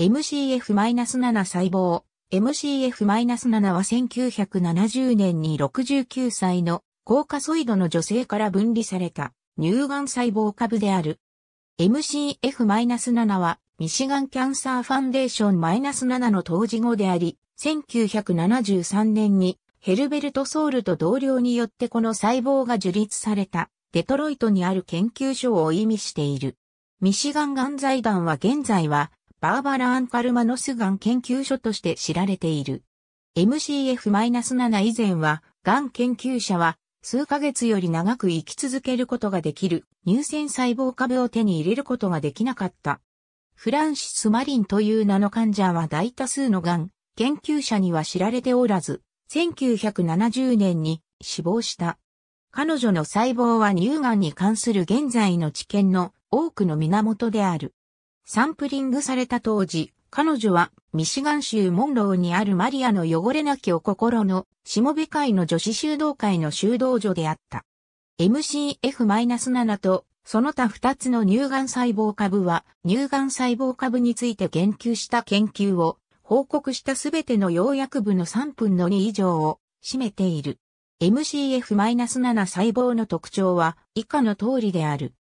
MCF-7 細胞。MCF-7 は1970年に69歳の高カソイドの女性から分離された乳がん細胞株である。MCF-7 はミシガンキャンサーファンデーション -7 の当時語であり、1973年にヘルベルト・ソウルと同僚によってこの細胞が樹立されたデトロイトにある研究所を意味している。ミシガン癌財団は現在はバーバラ・アンカルマノスがん研究所として知られている。MCF-7 以前は、がん研究者は、数ヶ月より長く生き続けることができる乳腺細胞株を手に入れることができなかった。フランシス・マリンという名の患者は大多数のがん研究者には知られておらず、1970年に死亡した。彼女の細胞は乳がんに関する現在の知見の多くの源である。サンプリングされた当時、彼女はミシガン州モンローにあるマリアの汚れなきお心の下部会の女子修道会の修道女であった。MCF-7 とその他2つの乳がん細胞株は乳がん細胞株について言及した研究を報告したすべての要約部の3分の2以上を占めている。MCF-7 細胞の特徴は以下の通りである。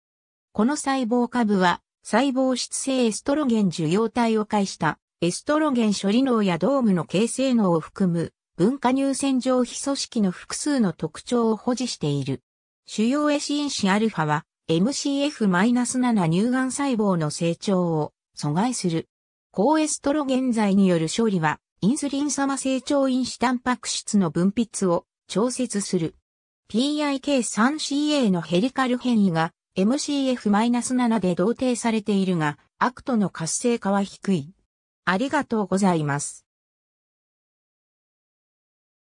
この細胞株は細胞質性エストロゲン受容体を介したエストロゲン処理能やドームの形成能を含む文化乳腺上皮組織の複数の特徴を保持している。主要エシンシアルファは MCF-7 乳がん細胞の成長を阻害する。高エストロゲン剤による処理はインスリン様成長因子タンパク質の分泌を調節する。PIK3CA のヘリカル変異が MCF-7 で同定されているが、アクトの活性化は低い。ありがとうございます。